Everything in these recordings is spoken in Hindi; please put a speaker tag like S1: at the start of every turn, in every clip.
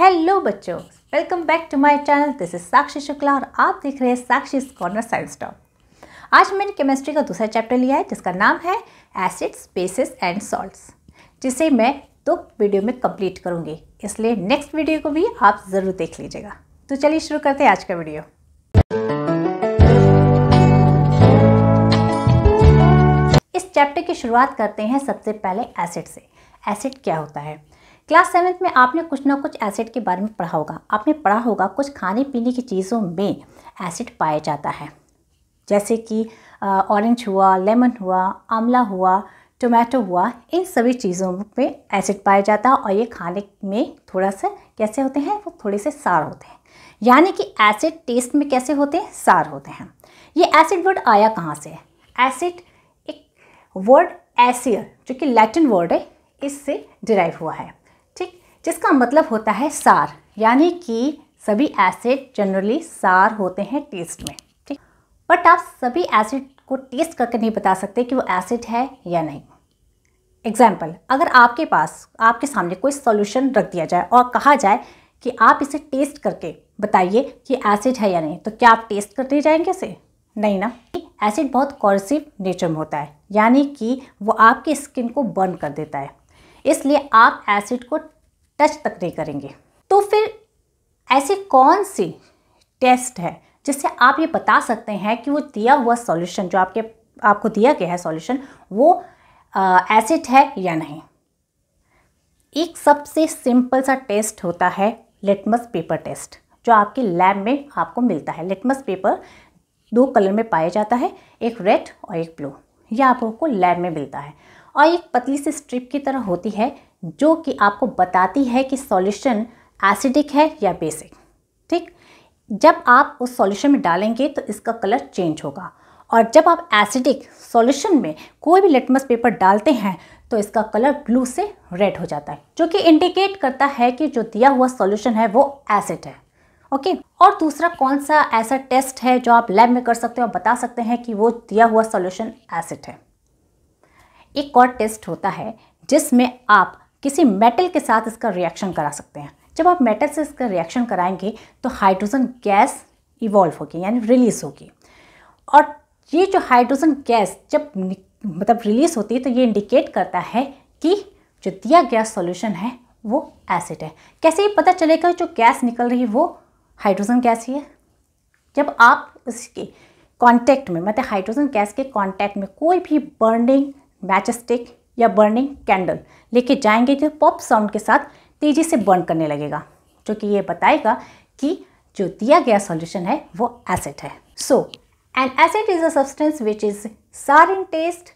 S1: हेलो बच्चों welcome back to my channel this is Sakshi Shukla और आप देख रहे हैं साक्षी कॉर्नर साइंस टॉप आज मैंने केमिस्ट्री का दूसरा चैप्टर लिया है जिसका नाम है एसिड्स बेसिस एंड सॉल्ट्स जिसे मैं दो वीडियो में कंप्लीट करूंगी इसलिए नेक्स्ट वीडियो को भी आप ज़रूर देख लीजिएगा तो चलिए शुरू करते हैं आज का वीडियो इस चैप्टर की शुरुआत करते हैं सबसे पहले एसिड से एसिड क्या होता है क्लास सेवन्थ में आपने कुछ ना कुछ एसिड के बारे में पढ़ा होगा आपने पढ़ा होगा कुछ खाने पीने की चीज़ों में एसिड पाया जाता है जैसे कि ऑरेंज हुआ लेमन हुआ आंवला हुआ टोमेटो हुआ इन सभी चीज़ों पे एसिड पाया जाता है और ये खाने में थोड़ा सा कैसे होते हैं वो थोड़े से सार होते हैं यानी कि एसिड टेस्ट में कैसे होते हैं सार होते हैं ये एसिड वर्ड आया कहाँ से है एसिड एक वर्ड एसियर जो कि लैटिन वर्ड है इससे डिराइव हुआ है जिसका मतलब होता है सार यानी कि सभी एसिड जनरली सार होते हैं टेस्ट में ठीक बट आप सभी एसिड को टेस्ट करके नहीं बता सकते कि वो एसिड है या नहीं एग्जाम्पल अगर आपके पास आपके सामने कोई सॉल्यूशन रख दिया जाए और कहा जाए कि आप इसे टेस्ट करके बताइए कि एसिड है या नहीं तो क्या आप टेस्ट करने जाएंगे इसे नहीं ना एसिड बहुत कॉर्सिव नेचर में होता है यानी कि वो आपकी स्किन को बर्न कर देता है इसलिए आप एसिड को टच तक नहीं करेंगे तो फिर ऐसे कौन सी टेस्ट है जिससे आप ये बता सकते हैं कि वो दिया हुआ सॉल्यूशन जो आपके आपको दिया गया है सॉल्यूशन वो एसिड है या नहीं एक सबसे सिंपल सा टेस्ट होता है लिटमस पेपर टेस्ट जो आपके लैब में आपको मिलता है लिटमस पेपर दो कलर में पाया जाता है एक रेड और एक ब्लू यह आपको लैब में मिलता है और एक पतली सी स्ट्रिप की तरह होती है जो कि आपको बताती है कि सॉल्यूशन एसिडिक है या बेसिक ठीक जब आप उस सॉल्यूशन में डालेंगे तो इसका कलर चेंज होगा और जब आप एसिडिक सॉल्यूशन में कोई भी लिटमस पेपर डालते हैं तो इसका कलर ब्लू से रेड हो जाता है जो कि इंडिकेट करता है कि जो दिया हुआ सॉल्यूशन है वो एसिड है ओके और दूसरा कौन सा ऐसा टेस्ट है जो आप लैब में कर सकते हो और बता सकते हैं कि वो दिया हुआ सॉल्यूशन एसिड है एक और टेस्ट होता है जिसमें आप किसी मेटल के साथ इसका रिएक्शन करा सकते हैं जब आप मेटल से इसका रिएक्शन कराएंगे तो हाइड्रोजन गैस इवॉल्व होगी यानी रिलीज़ होगी और ये जो हाइड्रोजन गैस जब मतलब रिलीज़ होती है तो ये इंडिकेट करता है कि जो दिया गया सॉल्यूशन है वो एसिड है कैसे ही पता चलेगा जो गैस निकल रही है वो हाइड्रोजन गैस ही है जब आप उसके कांटेक्ट में मतलब हाइड्रोजन गैस के कांटेक्ट में कोई भी बर्निंग मैचस्टिक या बर्निंग कैंडल लेके जाएंगे तो पॉप साउंड के साथ तेज़ी से बर्न करने लगेगा जो कि ये बताएगा कि जो दिया गया सॉल्यूशन है वो एसिड है so an acid is a substance which is sour in taste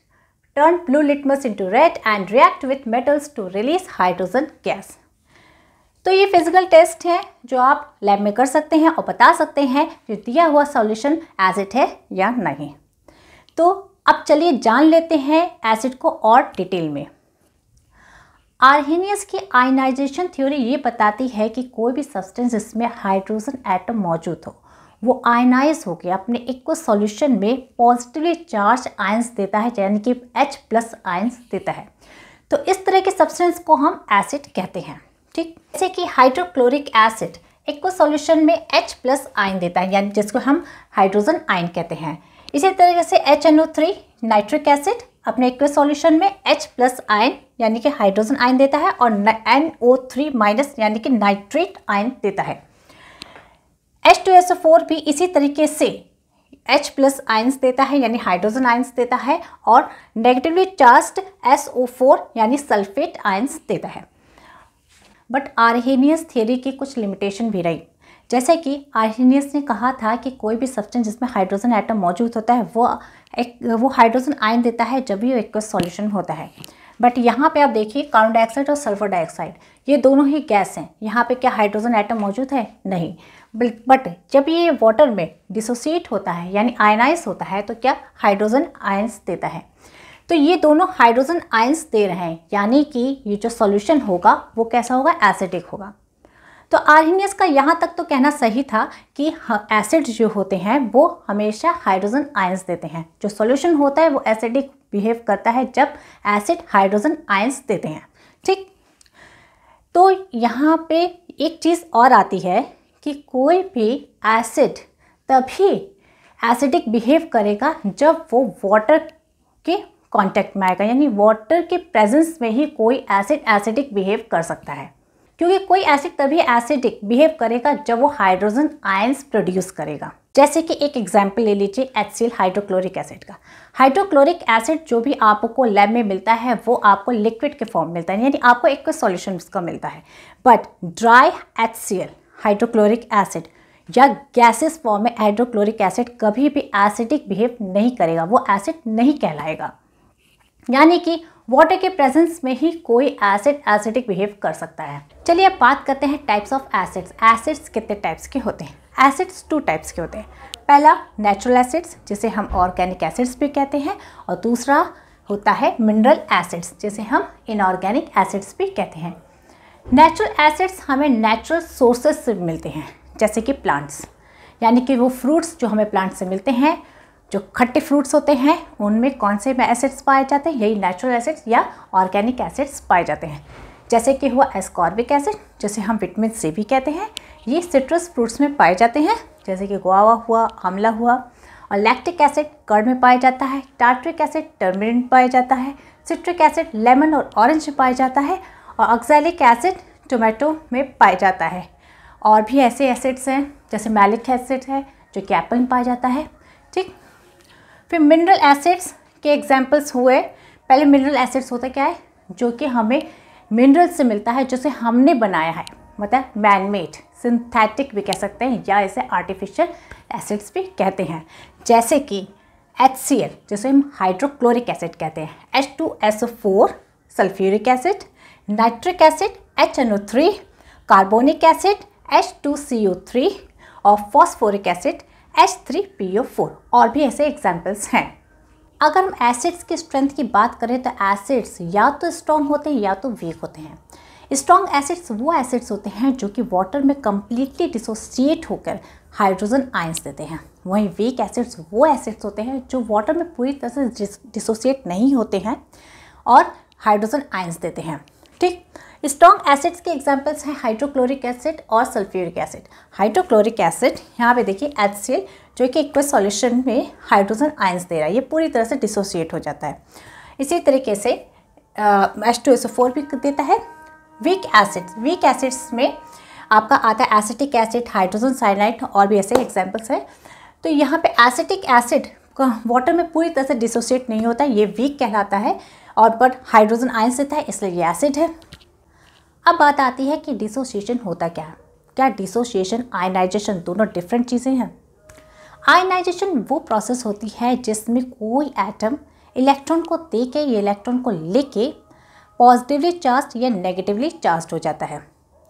S1: turn blue litmus into red and react with metals to release hydrogen gas तो ये फिजिकल टेस्ट हैं जो आप लैब में कर सकते हैं और बता सकते हैं कि दिया हुआ सॉल्यूशन एज इट है या नहीं तो अब चलिए जान लेते हैं एसिड को और डिटेल में आर्नियस की आयनाइजेशन थ्योरी ये बताती है कि कोई भी सब्सटेंस जिसमें हाइड्रोजन एटम मौजूद हो वो आयनाइज होकर अपने इक्व सॉल्यूशन में पॉजिटिवली चार्ज आयंस देता है यानी कि एच प्लस आयंस देता है तो इस तरह के सब्सटेंस को हम एसिड कहते हैं ठीक जैसे कि हाइड्रोक्लोरिक एसिड इक्व सॉल्यूशन में एच प्लस आयन देता है यानी जिसको हम हाइड्रोजन आयन कहते हैं इसी तरीके से H N O three nitric acid अपने इक्वे सॉल्यूशन में एच प्लस आयन यानी कि हाइड्रोजन आयन देता है और एन ओ थ्री माइनस यानी कि नाइट्रेट आयन देता है एच टू एस फोर भी इसी तरीके से H प्लस आयन्स देता है यानी हाइड्रोजन आयन्स देता है और negatively charge S O four यानी सल्फेट आयन्स देता है बट आरहेनियस थियरी की कुछ लिमिटेशन भी रही जैसे कि आर्नियस ने कहा था कि कोई भी सब्सटेंस जिसमें हाइड्रोजन आइटम मौजूद होता है वो एक वो हाइड्रोजन आयन देता है जब भी वो एक सॉल्यूशन होता है बट यहाँ पे आप देखिए कार्बन डाइऑक्साइड और सल्फर डाइऑक्साइड ये दोनों ही गैस हैं यहाँ पे क्या हाइड्रोजन आइटम मौजूद है नहीं बट जब ये वाटर में डिसोसिएट होता है यानी आयनाइज होता है तो क्या हाइड्रोजन आयंस देता है तो ये दोनों हाइड्रोजन आयन्स दे रहे हैं यानी कि ये जो सॉल्यूशन होगा वो कैसा होगा एसिडिक होगा तो आर्नियस का यहाँ तक तो कहना सही था कि एसिड जो होते हैं वो हमेशा हाइड्रोजन आयंस देते हैं जो सॉल्यूशन होता है वो एसिडिक बिहेव करता है जब एसिड हाइड्रोजन आयंस देते हैं ठीक तो यहाँ पे एक चीज़ और आती है कि कोई भी एसिड तभी एसिडिक बिहेव करेगा जब वो वाटर के कांटेक्ट में आएगा यानी वाटर के प्रेजेंस में ही कोई एसिड एसिडिक बिहेव कर सकता है क्योंकि कोई एसिड तभी एसिडिक बिहेव करेगा जब वो हाइड्रोजन आयंस प्रोड्यूस करेगा जैसे कि एक एग्जाम्पल ले लीजिए एच हाइड्रोक्लोरिक एसिड का हाइड्रोक्लोरिक एसिड जो भी आपको लैब में मिलता है वो आपको लिक्विड के फॉर्म मिलता है यानी आपको एक सॉल्यूशन उसका मिलता है but dry H hydrochloric acid या गैसेस फॉर्म में हाइड्रोक्लोरिक एसिड कभी भी एसिडिक बिहेव नहीं करेगा वो एसिड नहीं कहलाएगा यानी कि वाटर के प्रेजेंस में ही कोई एसिड एसिडिक बिहेव कर सकता है चलिए अब बात करते हैं टाइप्स ऑफ एसिड्स एसिड्स कितने टाइप्स के होते हैं एसिड्स टू टाइप्स के होते हैं पहला नेचुरल एसिड्स जिसे हम ऑर्गेनिक एसिड्स भी कहते हैं और दूसरा होता है मिनरल एसिड्स जिसे हम इनऑर्गेनिक एसिड्स भी कहते हैं नेचुरल एसिड्स हमें नेचुरल सोर्सेज से मिलते हैं जैसे कि प्लांट्स यानी कि वो फ्रूट्स जो हमें प्लांट्स से मिलते हैं जो खट्टे फ्रूट्स होते हैं उनमें कौन से एसिड्स पाए जाते हैं यही नेचुरल एसिड्स या ऑर्गेनिक एसिड्स पाए जाते हैं जैसे कि हुआ एस्कॉर्बिक एसिड जिसे हम विटामिन सी भी कहते हैं ये सिट्रस फ्रूट्स में पाए जाते हैं जैसे कि गुआवा हुआ आमला हुआ और लैक्टिक एसिड कर्ड में पाया जाता है टार्ट्रिक एसिड टर्मिन पाया जाता है सिट्रिक एसिड लेमन और ऑरेंज में पाया जाता है और ऑक्सैलिक एसिड टोमेटो में पाया जाता है और भी ऐसे एसिड्स हैं जैसे मैलिक एसिड है जो कि एप्पल में पाया जाता है ठीक फिर मिनरल एसिड्स के एग्जाम्पल्स हुए पहले मिनरल एसिड्स होता क्या है जो कि हमें मिनरल से मिलता है जिसे हमने बनाया है मतलब मैनमेड सिंथेटिक भी कह सकते हैं या इसे आर्टिफिशियल एसिड्स भी कहते हैं जैसे कि एच सी एल जिसे हम हाइड्रोक्लोरिक एसिड कहते हैं H two S four sulphuric acid nitric acid H N O three carbonic acid H two C O three और फॉस्फोरिक एसिड H3PO4 और भी ऐसे एग्जाम्पल्स हैं अगर हम एसिड्स की स्ट्रेंथ की बात करें तो एसिड्स या तो स्ट्रॉन्ग होते हैं या तो वीक होते हैं स्ट्रॉन्ग एसिड्स वो एसिड्स होते हैं जो कि वाटर में कम्प्लीटली डिसोसिएट होकर हाइड्रोजन आइंस देते हैं वहीं वीक एसिड्स वो एसिड्स होते हैं जो वाटर में पूरी तरह से डिसोसिएट नहीं होते हैं और हाइड्रोजन आइंस देते हैं ठीक स्ट्रॉन्ग एसिड्स के एग्जाम्पल्स हैं हाइड्रोक्लोरिक एसिड और सल्फ्यूरिक एसिड हाइड्रोक्लोरिक एसिड यहाँ पे देखिए एच जो कि इक्वल सॉल्यूशन में हाइड्रोजन आयंस दे रहा है ये पूरी तरह से डिसोसिएट हो जाता है इसी तरीके से H two S O four भी देता है वीक एसिड्स वीक एसिड्स में आपका आता है एसिटिक एसिड हाइड्रोजन साइनाइड और भी ऐसे एग्जाम्पल्स हैं तो यहाँ पर एसिटिक एसिड वाटर में पूरी तरह से डिसोसिएट नहीं होता ये वीक कहलाता है और बट हाइड्रोजन आयन देता है इसलिए ये एसिड है अब बात आती है कि डिसोसिएशन होता क्या है क्या डिसोसिएशन आयनाइजेशन दोनों डिफरेंट चीज़ें हैं आयनाइजेशन वो प्रोसेस होती है जिसमें कोई एटम इलेक्ट्रॉन को दे के या इलेक्ट्रॉन को लेके पॉजिटिवली चार्ज या नेगेटिवली चार्ज हो जाता है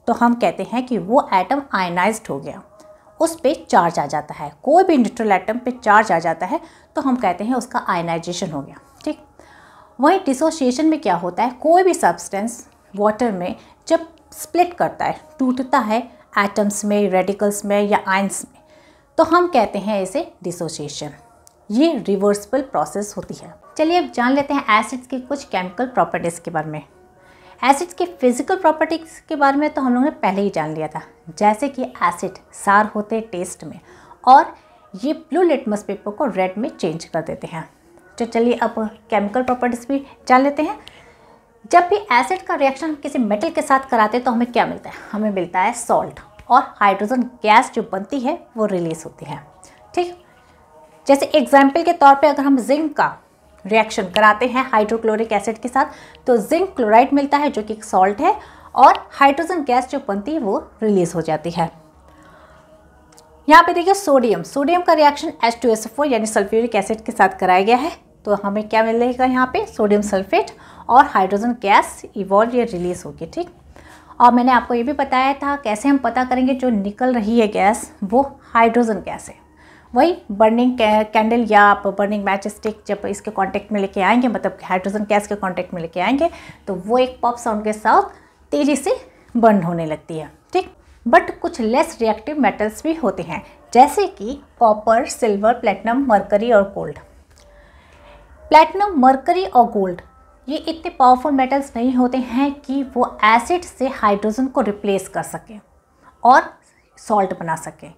S1: तो हम कहते हैं कि वो एटम आयनाइज हो गया उस पर चार्ज आ जाता है कोई भी न्यूट्रल एटम पे चार्ज आ जाता है तो हम कहते हैं उसका आयनाइजेशन हो गया ठीक वहीं डिसोसिएशन में क्या होता है कोई भी सब्सटेंस वाटर में जब स्प्लिट करता है टूटता है एटम्स में रेडिकल्स में या आयंस में तो हम कहते हैं इसे डिसोसिएशन ये रिवर्सिबल प्रोसेस होती है चलिए अब जान लेते हैं एसिड्स के कुछ केमिकल प्रॉपर्टीज़ के बारे में एसिड्स के फिजिकल प्रॉपर्टीज़ के बारे में तो हम लोगों ने पहले ही जान लिया था जैसे कि एसिड सार होते टेस्ट में और ये ब्लू लिटमस पेपर को रेड में चेंज कर देते हैं तो चलिए अब केमिकल प्रॉपर्टीज़ भी जान लेते हैं जब भी एसिड का रिएक्शन हम किसी मेटल के साथ कराते हैं तो हमें क्या मिलता है हमें मिलता है सॉल्ट और हाइड्रोजन गैस जो बनती है वो रिलीज होती है ठीक जैसे एग्जाम्पल के तौर पर अगर हम जिंक का रिएक्शन कराते हैं हाइड्रोक्लोरिक एसिड के साथ तो जिंक क्लोराइड मिलता है जो कि एक सॉल्ट है और हाइड्रोजन गैस जो बनती है वो रिलीज हो जाती है यहाँ पे देखिए सोडियम सोडियम का रिएक्शन एच यानी सल्फ्यूरिक एसिड के साथ कराया गया है तो हमें क्या मिलेगा यहाँ पे सोडियम सल्फेट और हाइड्रोजन गैस इवॉल्व या रिलीज होगी ठीक और मैंने आपको ये भी बताया था कैसे हम पता करेंगे जो निकल रही है गैस वो हाइड्रोजन गैस है वही बर्निंग कैंडल या आप बर्निंग मैच स्टिक जब इसके कांटेक्ट में लेके आएंगे मतलब हाइड्रोजन गैस के कांटेक्ट में लेके आएंगे तो वो एक पॉप साउंड के साथ तेज़ी से बर्न होने लगती है ठीक बट कुछ लेस रिएक्टिव मेटल्स भी होते हैं जैसे कि कॉपर सिल्वर प्लेटनम मरकरी और गोल्ड प्लेटनम मरकरी और गोल्ड ये इतने पावरफुल मेटल्स नहीं होते हैं कि वो एसिड से हाइड्रोजन को रिप्लेस कर सकें और सॉल्ट बना सकें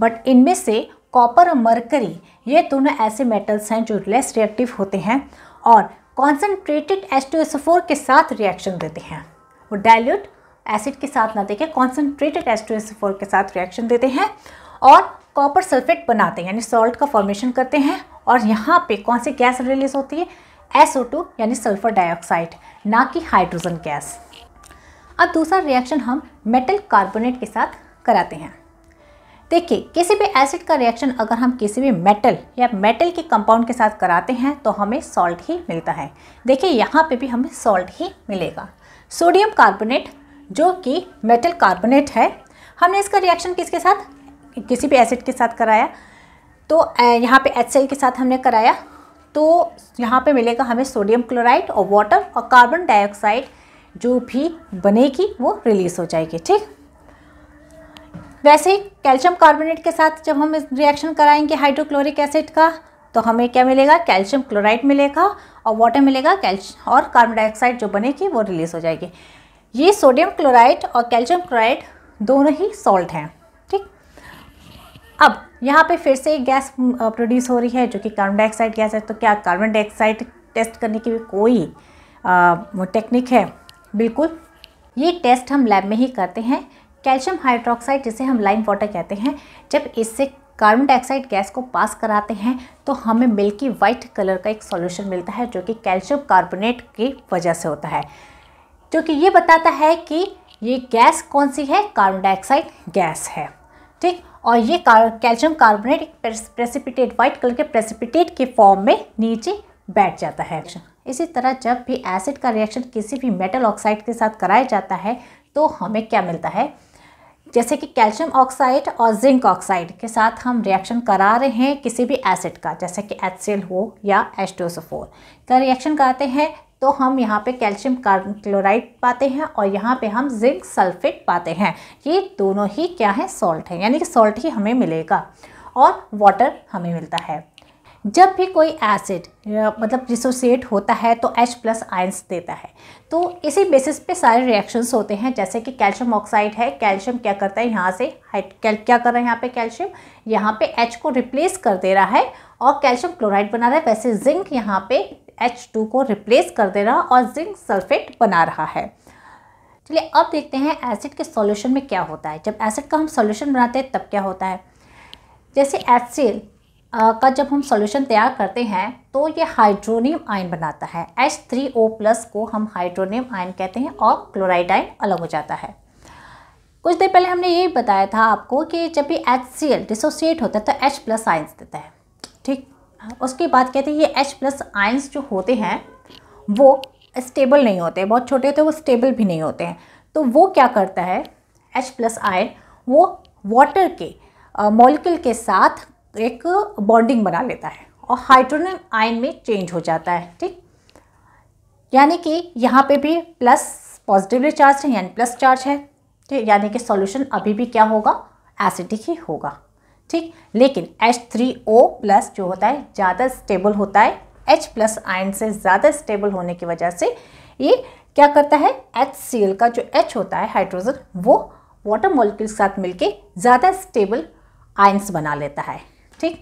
S1: बट इनमें से कॉपर और मरकरी ये दोनों ऐसे मेटल्स हैं जो लेस रिएक्टिव होते हैं और कॉन्सनट्रेटेड फोर के साथ रिएक्शन देते हैं वो डायल्यूट एसिड के साथ ना देखें कॉन्सनट्रेटेड फोर के साथ रिएक्शन देते हैं और कॉपर सल्फेट बनाते हैं यानी सॉल्ट का फॉर्मेशन करते हैं और यहाँ पे कौन सी गैस रिलीज होती है SO2 यानी सल्फर डाइऑक्साइड ना कि हाइड्रोजन गैस अब दूसरा रिएक्शन हम मेटल कार्बोनेट के साथ कराते हैं देखिए किसी भी एसिड का रिएक्शन अगर हम किसी भी मेटल या मेटल के कंपाउंड के साथ कराते हैं तो हमें सॉल्ट ही मिलता है देखिए यहाँ पे भी हमें सॉल्ट ही मिलेगा सोडियम कार्बोनेट जो कि मेटल कार्बोनेट है हमने इसका रिएक्शन किसके साथ किसी भी एसिड के साथ कराया तो यहाँ पे एच के साथ हमने कराया तो यहाँ पे मिलेगा हमें सोडियम क्लोराइड और वाटर और कार्बन डाइऑक्साइड जो भी बनेगी वो रिलीज़ हो जाएगी ठीक वैसे ही कैल्शियम कार्बोनेट के साथ जब हम रिएक्शन कराएंगे हाइड्रोक्लोरिक एसिड का तो हमें क्या मिलेगा कैल्शियम क्लोराइड मिलेगा और वाटर मिलेगा कैल्श और कार्बन डाइऑक्साइड जो बनेगी वो रिलीज़ हो जाएगी ये सोडियम क्लोराइड और कैल्शियम क्लोराइड दोनों ही सॉल्ट हैं ठीक अब यहाँ पे फिर से एक गैस प्रोड्यूस हो रही है जो कि कार्बन डाइऑक्साइड गैस है तो क्या कार्बन डाइऑक्साइड टेस्ट करने की भी कोई टेक्निक है बिल्कुल ये टेस्ट हम लैब में ही करते हैं कैल्शियम हाइड्रोक्साइड जिसे हम लाइम वाटर कहते हैं जब इससे कार्बन डाइऑक्साइड गैस को पास कराते हैं तो हमें मिल्की वाइट कलर का एक सॉल्यूशन मिलता है जो कि कैल्शियम कार्बोनेट की वजह से होता है जो कि ये बताता है कि ये गैस कौन सी है कार्बन डाइऑक्साइड गैस है ठीक और ये calcium carbonate precipitate white colour के प्रेसिपिटेट के फॉर्म में नीचे बैठ जाता है इसी तरह जब भी एसिड का रिएक्शन किसी भी मेटल ऑक्साइड के साथ कराया जाता है तो हमें क्या मिलता है जैसे कि कैल्शियम ऑक्साइड और जिंक ऑक्साइड के साथ हम रिएक्शन करा रहे हैं किसी भी एसिड का जैसे कि एच हो या एच का रिएक्शन कराते हैं तो हम यहाँ पे कैल्शियम क्लोराइड पाते हैं और यहाँ पे हम जिंक सल्फेट पाते हैं ये दोनों ही क्या है सॉल्ट है यानी कि सॉल्ट ही हमें मिलेगा और वाटर हमें मिलता है जब भी कोई एसिड मतलब डिसोसिएट होता है तो H प्लस आयंस देता है तो इसी बेसिस पे सारे रिएक्शंस होते हैं जैसे कि कैल्शियम ऑक्साइड है कैल्शियम क्या करता है यहाँ से हाइट क्या कर रहा है यहाँ पे कैल्शियम यहाँ पे H को रिप्लेस कर दे रहा है और कैल्शियम क्लोराइड बना रहा है वैसे जिंक यहाँ पे एच टू को रिप्लेस कर दे रहा और जिंक सल्फेट बना रहा है चलिए अब देखते हैं एसिड के सॉल्यूशन में क्या होता है जब एसिड का हम सॉल्यूशन बनाते हैं तब क्या होता है जैसे एसिड का जब हम सॉल्यूशन तैयार करते हैं तो ये हाइड्रोनियम आयन बनाता है एच थ्री ओ प्लस को हम हाइड्रोनियम आयन कहते हैं और क्लोराइड आयन अलग हो जाता है कुछ देर पहले हमने ये बताया था आपको कि जब भी एच सी एल डिसोसिएट होता है तो एच प्लस आयन्स देता है ठीक उसके बाद कहते हैं ये एच प्लस आयन्स जो होते हैं वो स्टेबल नहीं होते बहुत छोटे होते हैं वो स्टेबल भी नहीं होते हैं तो वो क्या करता है एच प्लस आयन वो वाटर के मॉलिक्यूल के साथ एक बॉन्डिंग बना लेता है और हाइड्रोजन आयन में चेंज हो जाता है ठीक यानी कि यहाँ पे भी प्लस पॉजिटिवली चार्ज है यानी प्लस चार्ज है ठीक यानी कि सॉल्यूशन अभी भी क्या होगा एसिडिक ही होगा ठीक लेकिन H3O प्लस जो होता है ज़्यादा स्टेबल होता है H प्लस आयन से ज़्यादा स्टेबल होने की वजह से ये क्या करता है HCl का जो H होता है हाइड्रोजन वो वाटर मोलिक्यूल के साथ मिलके ज़्यादा स्टेबल आयन्स बना लेता है ठीक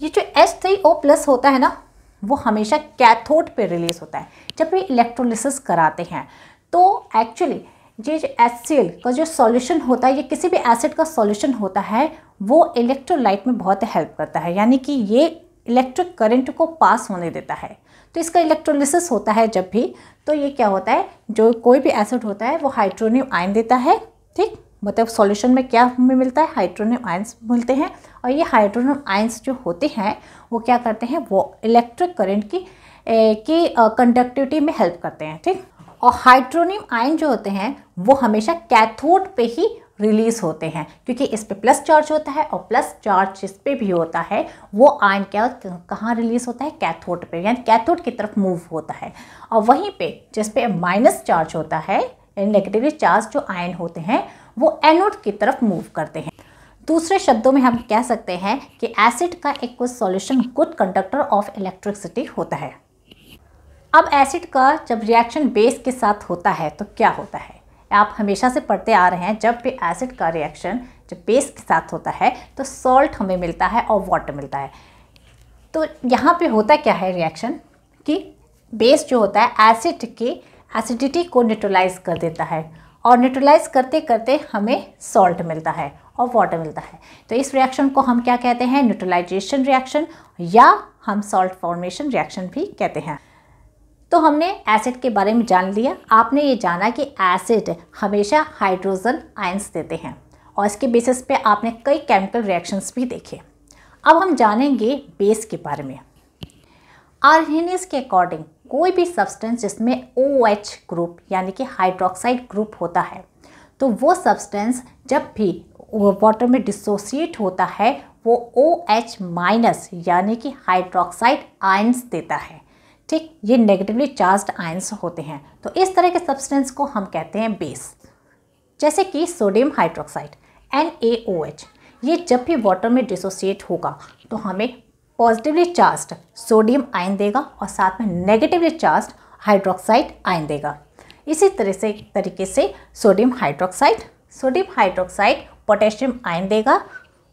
S1: ये जो H3O प्लस होता है ना वो हमेशा कैथोड पे रिलीज होता है जब ये इलेक्ट्रोलिसिस कराते हैं तो एक्चुअली ये एच का जो सॉल्यूशन होता है ये किसी भी एसिड का सॉल्यूशन होता है वो इलेक्ट्रोलाइट में बहुत हेल्प करता है यानी कि ये इलेक्ट्रिक करंट को पास होने देता है तो इसका इलेक्ट्रोलिसिस होता है जब भी तो ये क्या होता है जो कोई भी एसिड होता है वो हाइड्रोनियम आयन देता है ठीक मतलब सॉल्यूशन में क्या हमें मिलता है हाइड्रोनियम आयन्स मिलते हैं और ये हाइड्रोनियम आयन्स जो होते हैं वो क्या करते हैं वो इलेक्ट्रिक करंट की ए, की कंडक्टिविटी में हेल्प करते हैं ठीक और हाइड्रोनियम आयन जो होते हैं वो हमेशा कैथोड पे ही रिलीज होते हैं क्योंकि इस पे प्लस चार्ज होता है और प्लस चार्ज जिस पे भी होता है वो आयन क्या कहाँ रिलीज होता है कैथोड पे यानी कैथोड की तरफ मूव होता है और वहीं पे जिस पे माइनस चार्ज होता है यानी नेगेटिवली चार्ज जो आयन होते हैं वो एनोड की तरफ मूव करते हैं दूसरे शब्दों में हम कह सकते हैं कि एसिड का एक कुछ solution good conductor of electricity होता है अब एसिड का जब रिएक्शन बेस के साथ होता है तो क्या होता है आप हमेशा से पढ़ते आ रहे हैं जब भी एसिड का रिएक्शन जब बेस के साथ होता है तो सॉल्ट हमें मिलता है और वाटर मिलता है तो यहाँ पे होता क्या है रिएक्शन कि बेस जो होता है एसिड के एसिडिटी को न्यूट्रलाइज कर देता है और न्यूट्रलाइज करते करते हमें सॉल्ट मिलता है और वाटर मिलता है तो इस रिएक्शन को हम क्या कहते हैं न्यूट्रलाइजेशन रिएक्शन या हम सॉल्ट फॉर्मेशन रिएक्शन भी कहते हैं तो हमने एसिड के बारे में जान लिया आपने ये जाना कि एसिड हमेशा हाइड्रोजन आयंस देते हैं और इसके बेसिस पे आपने कई केमिकल रिएक्शंस भी देखे अब हम जानेंगे बेस के बारे में आरहेनिस के अकॉर्डिंग कोई भी सब्सटेंस जिसमें ओ एच ग्रुप यानी कि हाइड्रोक्साइड ग्रुप होता है तो वो सब्सटेंस जब भी वाटर में डिसोसिएट होता है वो ओ एच माइनस यानी कि हाइड्रोक्साइड आयंस देता है ठीक ये नेगेटिवली चार्ज्ड आयंस होते हैं तो इस तरह के सब्सटेंस को हम कहते हैं बेस जैसे कि सोडियम हाइड्रोक्साइड एन ये जब भी वाटर में डिसोसिएट होगा तो हमें पॉजिटिवली चार्ज्ड सोडियम आयन देगा और साथ में नेगेटिवली चार्ज्ड हाइड्रोक्साइड आयन देगा इसी तरह से तरीके से sodium hydroxide sodium hydroxide potassium ion देगा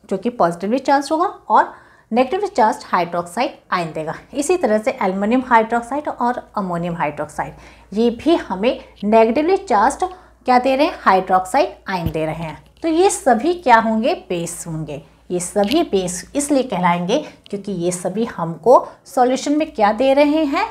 S1: जो कि पॉजिटिवली चार्ज होगा और नेगेटिव चार्ज हाइड्रोक्साइड आयन देगा इसी तरह से एल्युमिनियम हाइड्रोक्साइड और अमोनियम हाइड्रोक्साइड ये भी हमें नेगेटिवली चार्ज क्या दे रहे हैं हाइड्रोक्साइड आयन दे रहे हैं तो ये सभी क्या होंगे बेस होंगे ये सभी बेस इसलिए कहलाएंगे क्योंकि ये सभी हमको सॉल्यूशन में क्या दे रहे हैं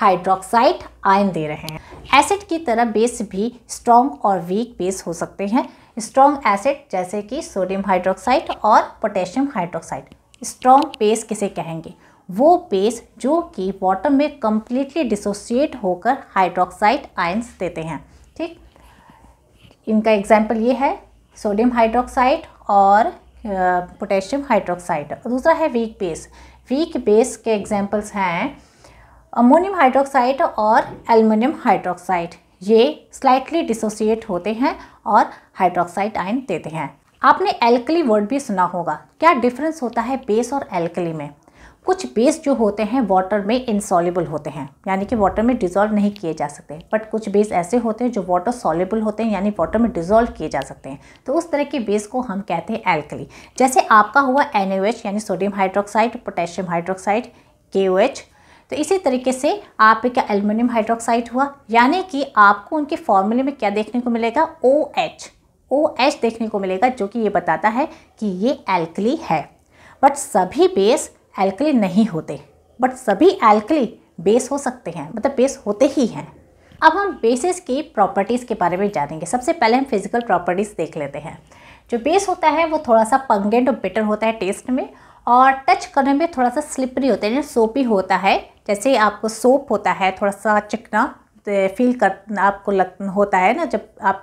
S1: हाइड्रोक्साइड आयन दे रहे हैं एसिड की तरह बेस भी स्ट्रॉन्ग और वीक बेस हो सकते हैं स्ट्रॉन्ग एसिड जैसे कि सोडियम हाइड्रोक्साइड और पोटेशियम हाइड्रोक्साइड स्ट्रॉन्ग पेस किसे कहेंगे वो पेस जो कि वाटर में कम्प्लीटली डिसोसिएट होकर हाइड्रोक्साइड आयंस देते हैं ठीक इनका एग्जाम्पल ये है सोडियम हाइड्रोक्साइड और पोटेशियम हाइड्रोक्साइड दूसरा है वीक बेस वीक बेस के एग्जाम्पल्स हैं अमोनियम हाइड्रोक्साइड और एलमोनियम हाइड्रोक्साइड ये स्लाइटली डिसोसिएट होते हैं और हाइड्रोक्साइड आयन देते हैं आपने एल्कली वर्ड भी सुना होगा क्या डिफरेंस होता है बेस और एल्कली में कुछ बेस जो होते हैं वाटर में इंसॉलेबल होते हैं यानी कि वाटर में डिज़ोल्व नहीं किए जा सकते बट कुछ बेस ऐसे होते हैं जो वाटर सॉलेबल होते हैं यानी वाटर में डिज़ोल्व किए जा सकते हैं तो उस तरह के बेस को हम कहते हैं एल्कली जैसे आपका हुआ एन यानी सोडियम हाइड्रोक्साइड पोटेशियम हाइड्रोक्साइड के तो इसी तरीके से आप क्या एल्युमिनियम हाइड्रोक्साइड हुआ यानी कि आपको उनके फॉर्मूले में क्या देखने को मिलेगा ओ OH. ओ एच देखने को मिलेगा जो कि ये बताता है कि ये एल्कली है बट सभी बेस एल्कली नहीं होते बट सभी एल्कली बेस हो सकते हैं मतलब बेस होते ही हैं अब हम बेसिस की प्रॉपर्टीज़ के बारे में जानेंगे सबसे पहले हम फिजिकल प्रॉपर्टीज़ देख लेते हैं जो बेस होता है वो थोड़ा सा पंगेंट और बेटर होता है टेस्ट में और टच करने में थोड़ा सा स्लिपरी होता है यानी सोपी होता है जैसे आपको सोप होता है थोड़ा सा चिकना फील कर आपको लग होता है ना जब आप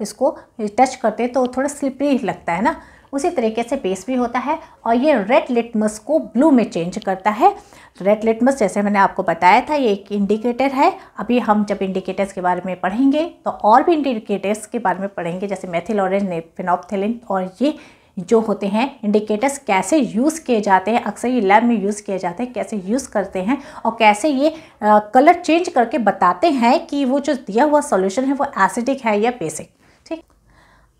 S1: इसको टच करते हैं तो थोड़ा स्लिपरी लगता है ना उसी तरीके से बेस भी होता है और ये रेड लिटमस को ब्लू में चेंज करता है रेड लिटमस जैसे मैंने आपको बताया था ये एक इंडिकेटर है अभी हम जब इंडिकेटर्स के बारे में पढ़ेंगे तो और भी इंडिकेटर्स के बारे में पढ़ेंगे जैसे मेथिल ऑरेंज नेफिनॉपथेलिन और ये जो होते हैं इंडिकेटर्स कैसे यूज़ किए जाते हैं अक्सर ये लैब में यूज़ किए जाते हैं कैसे यूज़ करते हैं और कैसे ये कलर चेंज करके बताते हैं कि वो जो दिया हुआ सॉल्यूशन है वो एसिडिक है या बेसिक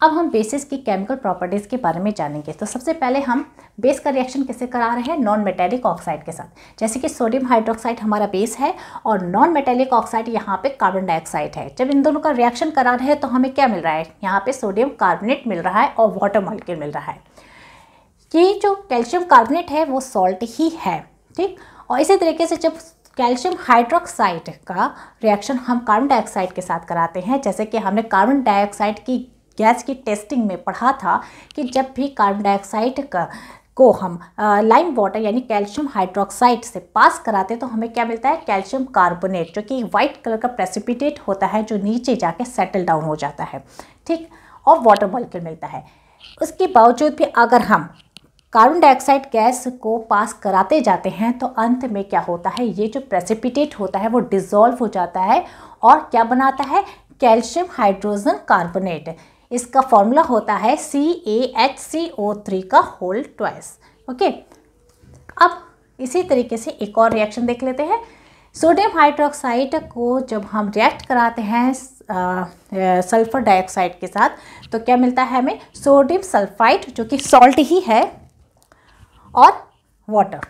S1: अब हम बेसिस की केमिकल प्रॉपर्टीज़ के बारे में जानेंगे तो सबसे पहले हम बेस का रिएक्शन किससे करा रहे हैं नॉन मेटेलिक ऑक्साइड के साथ जैसे कि सोडियम हाइड्रोक्साइड हमारा बेस है और नॉन मेटेलिक ऑक्साइड यहाँ पे कार्बन डाइऑक्साइड है जब इन दोनों का रिएक्शन करा रहे हैं तो हमें क्या मिल रहा है यहाँ पर सोडियम कार्बोनेट मिल रहा है और वाटर मॉलिक्यूल मिल रहा है ये जो कैल्शियम कार्बोनेट है वो सॉल्ट ही है ठीक और इसी तरीके से जब कैल्शियम हाइड्रोक्साइड का रिएक्शन हम कार्बन डाइऑक्साइड के साथ कराते हैं जैसे कि हमने कार्बन डाइऑक्साइड की गैस की टेस्टिंग में पढ़ा था कि जब भी कार्बन डाइऑक्साइड का को हम लाइम वाटर यानी कैल्शियम हाइड्रोक्साइड से पास कराते तो हमें क्या मिलता है कैल्शियम कार्बोनेट जो कि वाइट कलर का प्रेसिपिटेट होता है जो नीचे जाके सेटल डाउन हो जाता है ठीक और वाटर मॉलिक्यूल मिलता है उसके बावजूद भी अगर हम कार्बन डाइऑक्साइड गैस को पास कराते जाते हैं तो अंत में क्या होता है ये जो प्रेसिपिटेट होता है वो डिज़ोल्व हो जाता है और क्या बनाता है कैल्शियम हाइड्रोजन कार्बोनेट इसका फॉर्मूला होता है C A H C O three का होल ट्वाइस ओके अब इसी तरीके से एक और रिएक्शन देख लेते हैं सोडियम हाइड्रोक्साइड को जब हम रिएक्ट कराते हैं सल्फर uh, डाइऑक्साइड uh, के साथ तो क्या मिलता है हमें सोडियम सल्फाइड जो कि सॉल्ट ही है और वाटर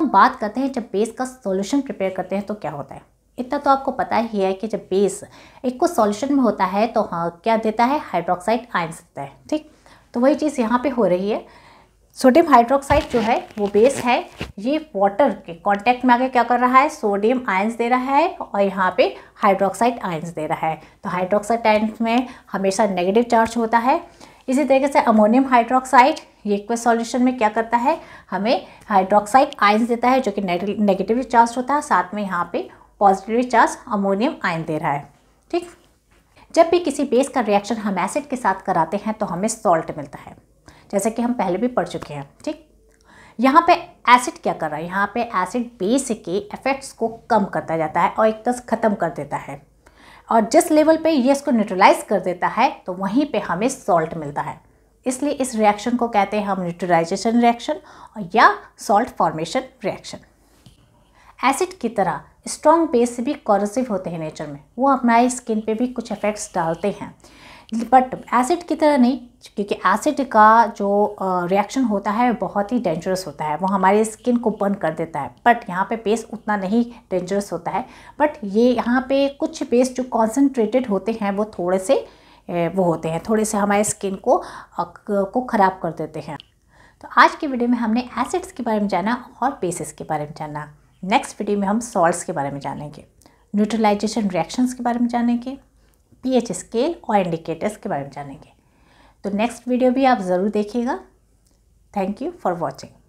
S1: हम बात करते हैं जब बेस का सॉल्यूशन प्रिपेयर करते हैं तो क्या होता है इतना तो आपको पता ही है कि जब बेस एक को सॉल्यूशन में होता है तो हाँ क्या देता है हाइड्रोक्साइड आयन देता है ठीक तो वही चीज़ यहाँ पे हो रही है सोडियम हाइड्रोक्साइड जो है वो बेस है ये वाटर के कांटेक्ट में आके क्या कर रहा है सोडियम आयंस दे रहा है और यहाँ पे हाइड्रोक्साइड आयंस दे रहा है तो हाइड्रोक्साइड आयंस में हमेशा नेगेटिव चार्ज होता है इसी तरीके से अमोनियम हाइड्रोक्साइड ये एक सॉल्यूशन में क्या करता है हमें हाइड्रोक्साइड आयंस देता है जो कि नेगेटिव चार्ज होता है साथ में यहाँ पर पॉजिटिवली चार्ज अमोनियम आयन दे रहा है ठीक जब भी किसी बेस का रिएक्शन हम एसिड के साथ कराते हैं तो हमें सॉल्ट मिलता है जैसे कि हम पहले भी पढ़ चुके हैं ठीक यहाँ पे एसिड क्या कर रहा है यहाँ पे एसिड बेस के इफेक्ट्स को कम करता जाता है और एक तरह ख़त्म कर देता है और जिस लेवल पे ये इसको न्यूट्रलाइज कर देता है तो वहीं पे हमें सॉल्ट मिलता है इसलिए इस रिएक्शन को कहते हैं हम न्यूट्रलाइजेशन रिएक्शन या सॉल्ट फॉर्मेशन रिएक्शन एसिड की तरह स्ट्रॉन्ग बेस से भी कॉरसिव होते हैं नेचर में वो हमारी स्किन पे भी कुछ इफ़ेक्ट्स डालते हैं बट एसिड की तरह नहीं क्योंकि एसिड का जो रिएक्शन होता है बहुत ही डेंजरस होता है वो हमारी स्किन को बर्न कर देता है बट यहाँ पे बेस उतना नहीं डेंजरस होता है बट ये यहाँ पे कुछ बेस जो कॉन्सेंट्रेटेड होते हैं वो थोड़े से वो होते हैं थोड़े से हमारे स्किन को को ख़राब कर देते हैं तो आज की वीडियो में हमने एसिड्स के बारे में जाना और बेसिस के बारे में जाना नेक्स्ट वीडियो में हम सॉल्ट्स के बारे में जानेंगे न्यूट्रलाइजेशन रिएक्शंस के बारे में जानेंगे पीएच स्केल और इंडिकेटर्स के बारे में जानेंगे तो नेक्स्ट वीडियो भी आप ज़रूर देखिएगा थैंक यू फॉर वॉचिंग